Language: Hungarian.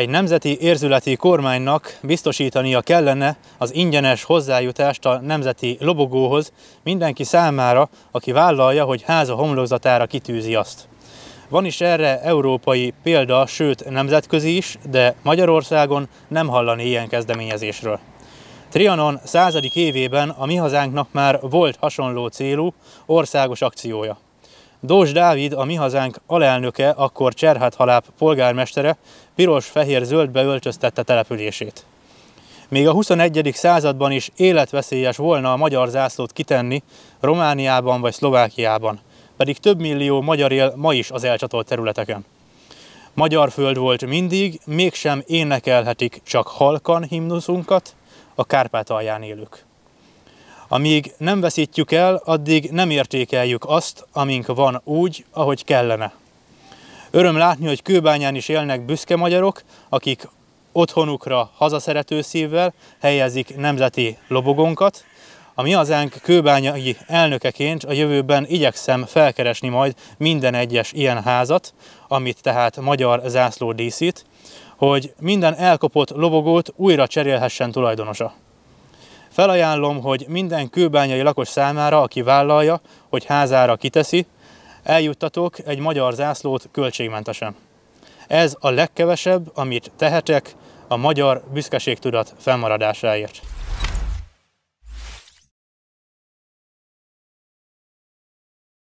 Egy nemzeti érzületi kormánynak biztosítania kellene az ingyenes hozzájutást a nemzeti lobogóhoz mindenki számára, aki vállalja, hogy háza homlokzatára kitűzi azt. Van is erre európai példa, sőt nemzetközi is, de Magyarországon nem hallani ilyen kezdeményezésről. Trianon századik évében a mi hazánknak már volt hasonló célú országos akciója. Dós Dávid, a Mi Hazánk alelnöke, akkor Haláp polgármestere piros-fehér-zöldbe öltöztette települését. Még a 21. században is életveszélyes volna a magyar zászlót kitenni Romániában vagy Szlovákiában, pedig több millió magyar él ma is az elcsatolt területeken. Magyar föld volt mindig, mégsem énekelhetik csak halkan himnuszunkat a Kárpátalján élők. Amíg nem veszítjük el, addig nem értékeljük azt, amink van úgy, ahogy kellene. Öröm látni, hogy kőbányán is élnek büszke magyarok, akik otthonukra hazaszerető szívvel helyezik nemzeti lobogónkat. A mi hazánk kőbányai elnökeként a jövőben igyekszem felkeresni majd minden egyes ilyen házat, amit tehát magyar zászló díszít, hogy minden elkopott lobogót újra cserélhessen tulajdonosa. Felajánlom, hogy minden kőbányai lakos számára, aki vállalja, hogy házára kiteszi, eljuttatok egy magyar zászlót költségmentesen. Ez a legkevesebb, amit tehetek a magyar büszkeségtudat fennmaradásáért.